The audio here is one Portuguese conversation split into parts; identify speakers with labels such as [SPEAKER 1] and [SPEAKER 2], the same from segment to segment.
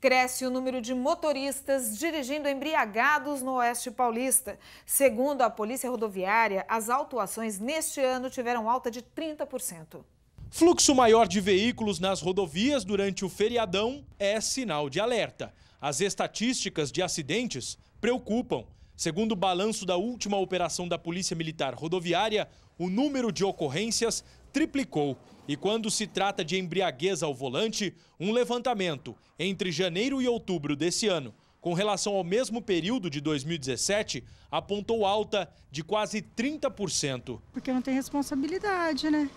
[SPEAKER 1] Cresce o número de motoristas dirigindo embriagados no Oeste Paulista. Segundo a Polícia Rodoviária, as autuações neste ano tiveram alta de 30%.
[SPEAKER 2] Fluxo maior de veículos nas rodovias durante o feriadão é sinal de alerta. As estatísticas de acidentes preocupam. Segundo o balanço da última operação da Polícia Militar Rodoviária, o número de ocorrências triplicou. E quando se trata de embriaguez ao volante, um levantamento entre janeiro e outubro desse ano, com relação ao mesmo período de 2017, apontou alta de quase 30%. Porque não tem responsabilidade, né?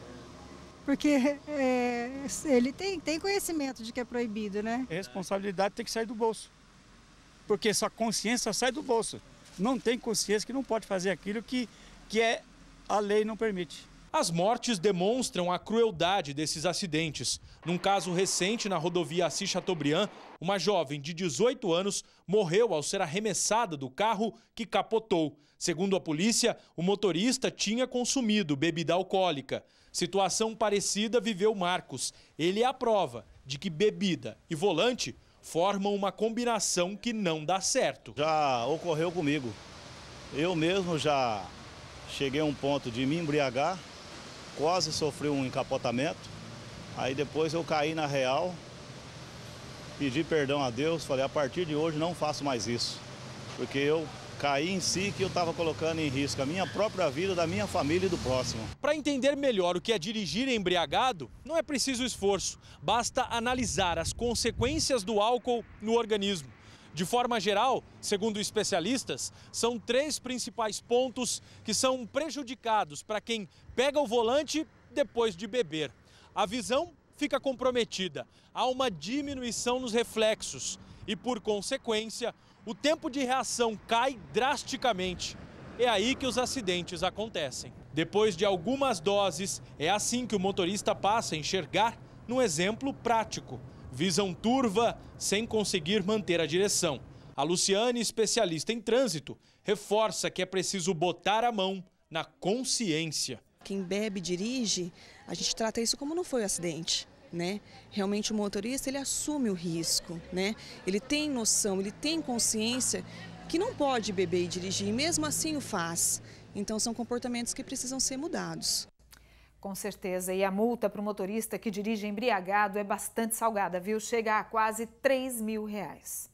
[SPEAKER 2] Porque é, ele tem, tem conhecimento de que é proibido, né? A responsabilidade tem que sair do bolso. Porque sua consciência sai do bolso. Não tem consciência que não pode fazer aquilo que, que é, a lei não permite. As mortes demonstram a crueldade desses acidentes. Num caso recente na rodovia Assis Chateaubriand, uma jovem de 18 anos morreu ao ser arremessada do carro que capotou. Segundo a polícia, o motorista tinha consumido bebida alcoólica. Situação parecida viveu Marcos. Ele é a prova de que bebida e volante formam uma combinação que não dá certo. Já ocorreu comigo. Eu
[SPEAKER 1] mesmo já cheguei a um ponto de me embriagar quase sofri um encapotamento. Aí depois eu caí na real, pedi perdão a Deus, falei, a partir de hoje não faço mais isso. Porque eu caí em si que eu estava colocando em risco a minha própria vida, da minha família e do próximo. Para entender melhor o que é dirigir
[SPEAKER 2] embriagado, não é preciso esforço, basta analisar as consequências do álcool no organismo. De forma geral, segundo especialistas, são três principais pontos que são prejudicados para quem pega o volante depois de beber. A visão fica comprometida, há uma diminuição nos reflexos e, por consequência, o tempo de reação cai drasticamente. É aí que os acidentes acontecem. Depois de algumas doses, é assim que o motorista passa a enxergar num exemplo prático visão turva sem conseguir manter a direção. A Luciane, especialista em trânsito, reforça que é preciso botar a mão na consciência.
[SPEAKER 1] Quem bebe e dirige, a gente trata isso como não foi um acidente. Né? Realmente o motorista ele assume o risco, né? ele tem noção, ele tem consciência que não pode beber e dirigir, e mesmo assim o faz. Então são comportamentos que precisam ser mudados. Com certeza, e a multa para o motorista que dirige embriagado é bastante salgada, viu? Chega a quase 3 mil reais.